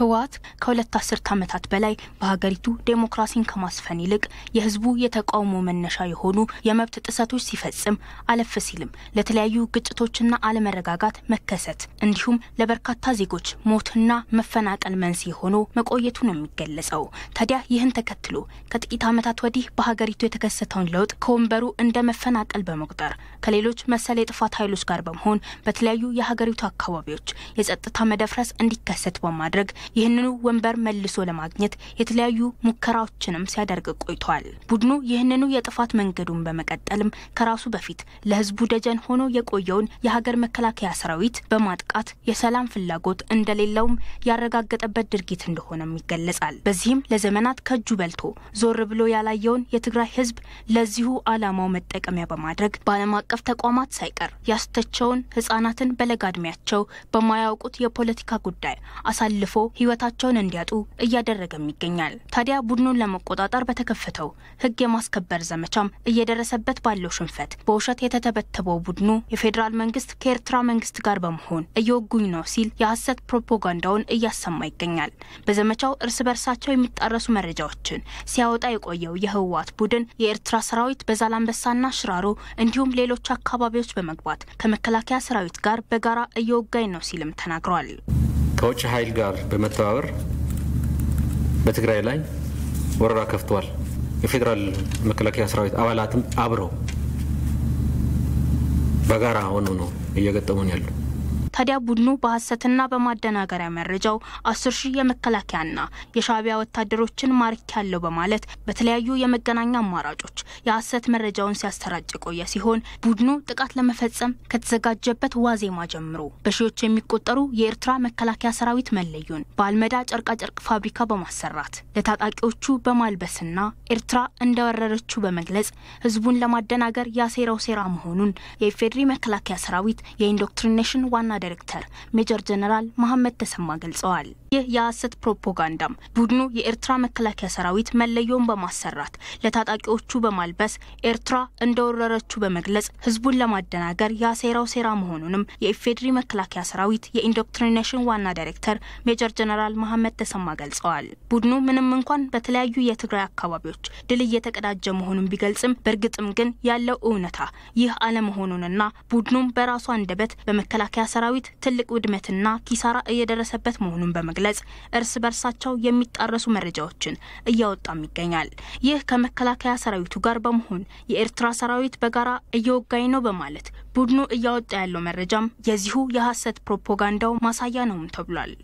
ህወሓት ከሁለት አስርት ዓመታት በላይ በሀገሪቱ ዴሞክራሲን ከማስፈን ይልቅ የህዝቡ የተቃውሞ መነሻ የሆኑ የመብት ጥሰቶች ሲፈጽም አለፍ ሲልም ለተለያዩ ግጭቶችና አለመረጋጋት መከሰት እንዲሁም ለበርካታ ዜጎች ሞትና መፈናቀል መንስኤ ሆኖ መቆየቱ ነው የሚገለጸው። ታዲያ ይህን ተከትሎ ከጥቂት ዓመታት ወዲህ በሀገሪቱ የተከሰተውን ለውጥ ከወንበሩ እንደ መፈናቀል በመቁጠር ከሌሎች መሰል የጥፋት ኃይሎች ጋር በመሆን በተለያዩ የሀገሪቱ አካባቢዎች የጸጥታ መደፍረስ እንዲከሰት በማድረግ ይህንኑ ወንበር መልሶ ለማግኘት የተለያዩ ሙከራዎችንም ሲያደርግ ቆይቷል። ቡድኑ ይህንኑ የጥፋት መንገዱን በመቀጠልም ከራሱ በፊት ለህዝቡ ደጀን ሆኖ የቆየውን የሀገር መከላከያ ሰራዊት በማጥቃት የሰላም ፍላጎት እንደሌለውም ያረጋገጠበት ድርጊት እንደሆነም ይገለጻል። በዚህም ለዘመናት ከእጁ በልቶ ዞር ብሎ ያላየውን የትግራይ ህዝብ ለዚሁ አላማው መጠቀሚያ በማድረግ በዓለም አቀፍ ተቋማት ሳይቀር ያስተቸውን ህጻናትን በለጋ እድሜያቸው በማያውቁት የፖለቲካ ጉዳይ አሳልፎ ህይወታቸውን እንዲያጡ እያደረገም ይገኛል። ታዲያ ቡድኑን ለመቆጣጠር በተከፈተው ህግ የማስከበር ዘመቻም እየደረሰበት ባለው ሽንፈት በውሸት የተተበተበው ቡድኑ የፌዴራል መንግስት ከኤርትራ መንግስት ጋር በመሆን እየወጉኝ ነው ሲል የሐሰት ፕሮፓጋንዳውን እያሰማ ይገኛል። በዘመቻው እርስ በርሳቸው የሚጣረሱ መረጃዎችን ሲያወጣ የቆየው የህወሓት ቡድን የኤርትራ ሰራዊት በዛላንበሳና ሽራሮ እንዲሁም ሌሎች አካባቢዎች በመግባት ከመከላከያ ሰራዊት ጋር በጋራ እየወጋኝ ነው ሲልም ተናግሯል። ከውጭ ኃይል ጋር በመተባበር በትግራይ ላይ ወረራ ከፍተዋል። የፌዴራል መከላከያ ሰራዊት አባላትም አብረው በጋራ ሆኖ ነው እየገጠሙን ያሉ። ታዲያ ቡድኑ በሀሰትና በማደናገሪያ መረጃው አስር ሺህ የመከላከያና የሻቢያ ወታደሮችን ማርክ ያለው በማለት በተለያዩ የመገናኛ አማራጮች የሀሰት መረጃውን ሲያሰራጭ የቆየ ሲሆን ቡድኑ ጥቃት ለመፈጸም ከተዘጋጀበት ዋዜማ ጀምሮ በሺዎች የሚቆጠሩ የኤርትራ መከላከያ ሰራዊት መለዩን በአልመዳ ጨርቃጨርቅ ፋብሪካ በማሰራት ለታጣቂዎቹ በማልበስና ኤርትራ እንደወረረችው በመግለጽ ህዝቡን ለማደናገር ያሴረው ሴራ መሆኑን የኢፌዴሪ መከላከያ ሰራዊት የኢንዶክትሪኔሽን ዋና ዳይሬክተር ሜጀር ጀነራል መሐመድ ተሰማ ገልጸዋል። ይህ የሐሰት ፕሮፓጋንዳም ቡድኑ የኤርትራ መከላከያ ሰራዊት መለዮን በማሰራት ለታጣቂዎቹ በማልበስ ኤርትራ እንደወረረችው በመግለጽ ህዝቡን ለማደናገር ያሴራው ሴራ መሆኑንም የኢፌዴሪ መከላከያ ሰራዊት የኢንዶክትሪኔሽን ዋና ዳይሬክተር ሜጀር ጀነራል መሐመድ ተሰማ ገልጸዋል። ቡድኑ ምንም እንኳን በተለያዩ የትግራይ አካባቢዎች ድል እየተቀዳጀ መሆኑን ቢገልጽም በእርግጥም ግን ያለው እውነታ ይህ አለመሆኑንና ቡድኑም በራሱ አንደበት በመከላከያ ሰራዊት ሰራዊት ትልቅ ውድመትና ኪሳራ እየደረሰበት መሆኑን በመግለጽ እርስ በርሳቸው የሚጣረሱ መረጃዎችን እያወጣም ይገኛል። ይህ ከመከላከያ ሰራዊቱ ጋር በመሆን የኤርትራ ሰራዊት በጋራ እየወጋኝ ነው በማለት ቡድኑ እያወጣ ያለው መረጃም የዚሁ የሐሰት ፕሮፓጋንዳው ማሳያ ነውም ተብሏል።